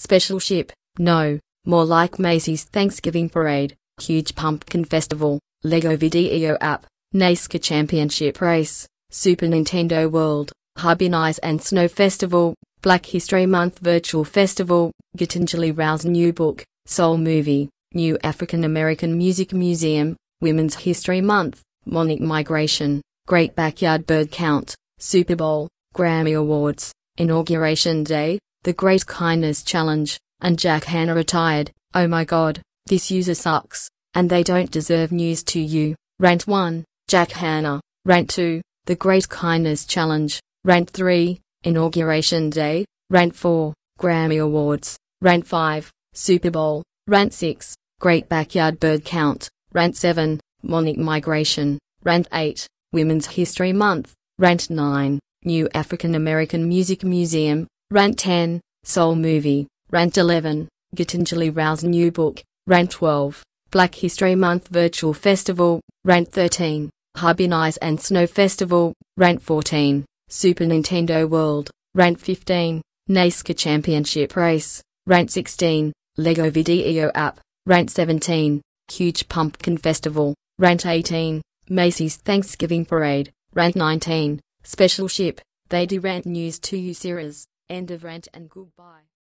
Special ship, no, more like Macy's Thanksgiving Parade, Huge Pumpkin Festival, Lego Video App, NASCAR Championship Race, Super Nintendo World, Harbin Ice and Snow Festival, Black History Month Virtual Festival, Gitanjali Rao's new book, Soul Movie, New African American Music Museum, Women's History Month, Monic Migration, Great Backyard Bird Count, Super Bowl, Grammy Awards, Inauguration Day, the Great Kindness Challenge, and Jack Hanna retired. Oh my god, this user sucks, and they don't deserve news to you. Rant 1, Jack Hanna. Rant 2, The Great Kindness Challenge. Rant 3, Inauguration Day. Rant 4, Grammy Awards. Rant 5, Super Bowl. Rant 6, Great Backyard Bird Count. Rant 7, Monic Migration. Rant 8, Women's History Month. Rant 9, New African American Music Museum. Rank 10, Soul Movie. Rank 11, Gitanjali Rao's new book. Rank 12, Black History Month Virtual Festival. Rank 13, Harbin Eyes and Snow Festival. Rank 14, Super Nintendo World. Rank 15, NASCAR Championship Race. Rank 16, Lego Video App. Rank 17, Huge Pumpkin Festival. Rank 18, Macy's Thanksgiving Parade. Rank 19, Special Ship. They do rant news to you series. End of rant and goodbye.